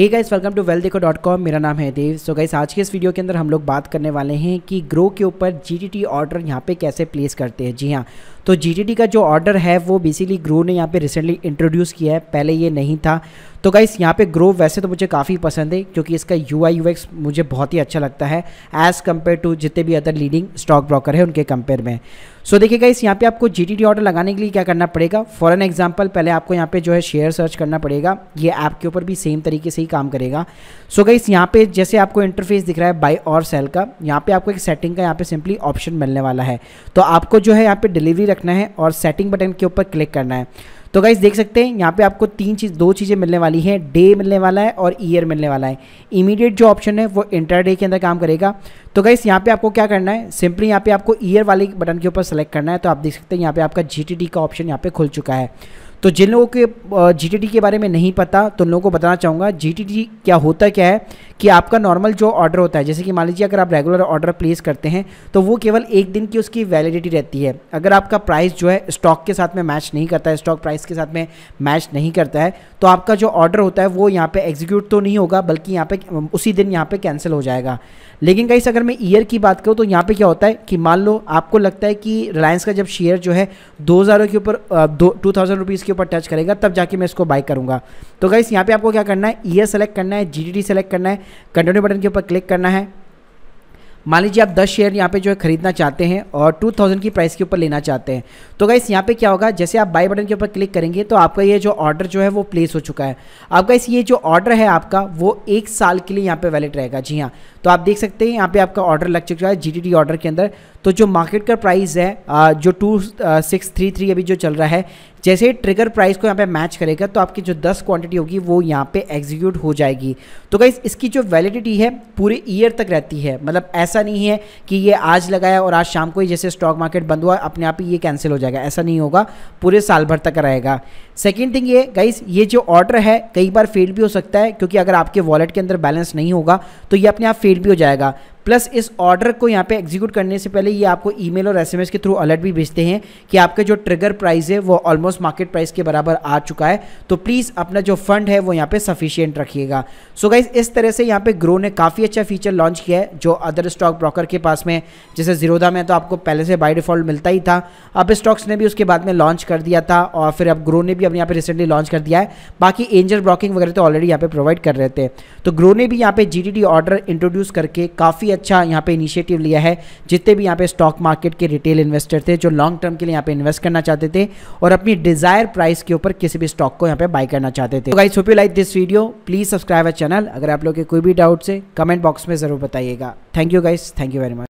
hey guys welcome to well देखो dot com मेरा नाम है देव सो so गाइस आज के इस वीडियो के अंदर हम लोग बात करने वाले हैं कि ग्रो के ऊपर जी टी ऑर्डर यहाँ पे कैसे प्लेस करते हैं जी हाँ तो जी का जो ऑर्डर है वो बेसिकली ग्रो ने यहाँ पे रिसेंटली इंट्रोड्यूस किया है पहले ये नहीं था तो गाइस यहाँ पे ग्रो वैसे तो मुझे काफ़ी पसंद है क्योंकि इसका यू आई मुझे बहुत ही अच्छा लगता है एज़ कम्पेयर टू जितने भी अदर लीडिंग स्टॉक ब्रोकर है उनके कंपेयर में सो देखिए गाइस यहाँ पे आपको जी ऑर्डर लगाने के लिए क्या करना पड़ेगा फॉर एन एग्जाम्पल पहले आपको यहाँ पे जो है शेयर सर्च करना पड़ेगा ये ऐप के ऊपर भी सेम तरीके से ही काम करेगा सो so गाइस यहाँ पे जैसे आपको इंटरफेस दिख रहा है बाई और सेल का यहाँ पे आपको एक सेटिंग का यहाँ पे सिंपली ऑप्शन मिलने वाला है तो आपको जो है यहाँ पे डिलीवरी रखना है और सेटिंग बटन के ऊपर क्लिक करना है तो गाइज देख सकते हैं यहाँ पे आपको तीन चीज़ दो चीज़ें मिलने वाली हैं डे मिलने वाला है और ईयर मिलने वाला है इमीडिएट जो ऑप्शन है वो इंटर डे के अंदर काम करेगा तो गाइस यहाँ पे आपको क्या करना है सिंपली यहाँ पे आपको ईयर वाले बटन के ऊपर सेलेक्ट करना है तो आप देख सकते हैं यहाँ पे आपका जी का ऑप्शन यहाँ पे खुल चुका है तो जिन लोगों के जी के बारे में नहीं पता तो उन लोगों को बताना चाहूँगा जी क्या होता क्या है कि आपका नॉर्मल जो ऑर्डर होता है जैसे कि मान लीजिए अगर आप रेगुलर ऑर्डर प्लेस करते हैं तो वो केवल एक दिन की उसकी वैलिडिटी रहती है अगर आपका प्राइस जो है स्टॉक के साथ में मैच नहीं करता है स्टॉक प्राइस के साथ में मैच नहीं करता है तो आपका जो ऑर्डर होता है वो यहाँ पर एग्जीक्यूट तो नहीं होगा बल्कि यहाँ पर उसी दिन यहाँ पर कैंसिल हो जाएगा लेकिन गाइस अगर मैं ईयर की बात करूँ तो यहाँ पर क्या होता है कि मान लो आपको लगता है कि रिलायंस का जब शेयर जो है दो के ऊपर दो टू थाउजेंड रुपीज़ के ऊपर टच करेगा तब जाके मैं इसको बाई करूँगा तो गाइस यहाँ पे आपको क्या करना है ईयर सेलेक्ट करना है जी सेलेक्ट करना है कंटिन्यू बटन के ऊपर क्लिक करना है मान लीजिए आप 10 शेयर यहाँ पे जो है खरीदना चाहते हैं और 2000 की प्राइस के ऊपर लेना चाहते हैं तो गाइस यहाँ पे क्या होगा जैसे आप बाय बटन के ऊपर क्लिक करेंगे तो आपका ये जो ऑर्डर जो है वो प्लेस हो चुका है अब गाइस ये जो ऑर्डर है आपका वो एक साल के लिए यहाँ पे वैलिड रहेगा जी हाँ तो आप देख सकते हैं यहाँ पे आपका ऑर्डर लग चुका है जी ऑर्डर के अंदर तो जो मार्केट का प्राइस है जो टू सिक्स थ्री थ्री अभी जो चल रहा है जैसे ही ट्रिगर प्राइस को यहाँ पे मैच करेगा तो आपकी जो 10 क्वांटिटी होगी वो यहाँ पे एग्जीक्यूट हो जाएगी तो गाइज इसकी जो वैलिडिटी है पूरे ईयर तक रहती है मतलब ऐसा नहीं है कि ये आज लगाया और आज शाम को ही जैसे स्टॉक मार्केट बंद हुआ अपने आप ही ये कैंसिल हो जाएगा ऐसा नहीं होगा पूरे साल भर तक रहेगा सेकेंड थिंग ये गाइज ये जो ऑर्डर है कई बार फेल भी हो सकता है क्योंकि अगर आपके वॉलेट के अंदर बैलेंस नहीं होगा तो ये अपने आप फेल फेल भी हो जाएगा प्लस इस ऑर्डर को यहाँ पे एग्जीक्यूट करने से पहले ये आपको ईमेल और एसएमएस के थ्रू अलर्ट भी भेजते हैं कि आपके जो ट्रिगर प्राइस है वो ऑलमोस्ट मार्केट प्राइस के बराबर आ चुका है तो प्लीज़ अपना जो फंड है वो यहाँ पे सफिशियंट रखिएगा सो गाइज इस तरह से यहाँ पे ग्रो ने काफ़ी अच्छा फीचर लॉन्च किया है जो अदर स्टॉक ब्रोकर के पास में जैसे जीरोधा में तो आपको पहले से बाई डिफॉल्ट मिलता ही था अब स्टॉक्स ने भी उसके बाद में लॉन्च कर दिया था और फिर अब ग्रो ने भी अब यहाँ पर रिसेंटली लॉन्च कर दिया है बाकी एंजल ब्रोकिंग वगैरह तो ऑलरेडी यहाँ पर प्रोवाइड कर रहे थे तो ग्रो ने भी यहाँ पर जी ऑर्डर इंट्रोड्यूस करके काफ़ी अच्छा यहाँ पे इनिशिएटिव लिया है जितने भी यहाँ पे स्टॉक मार्केट के रिटेल इन्वेस्टर थे जो लॉन्ग टर्म के लिए यहाँ पे इन्वेस्ट करना चाहते थे और अपनी डिजायर प्राइस के ऊपर किसी भी स्टॉक को यहाँ पे बाय करना चाहते थे guys hope you like this video please subscribe our channel अगर आप लोग के कोई भी डाउट्स है कमेंट बॉक्स में जरूर बताइएगा thank you guys thank you very much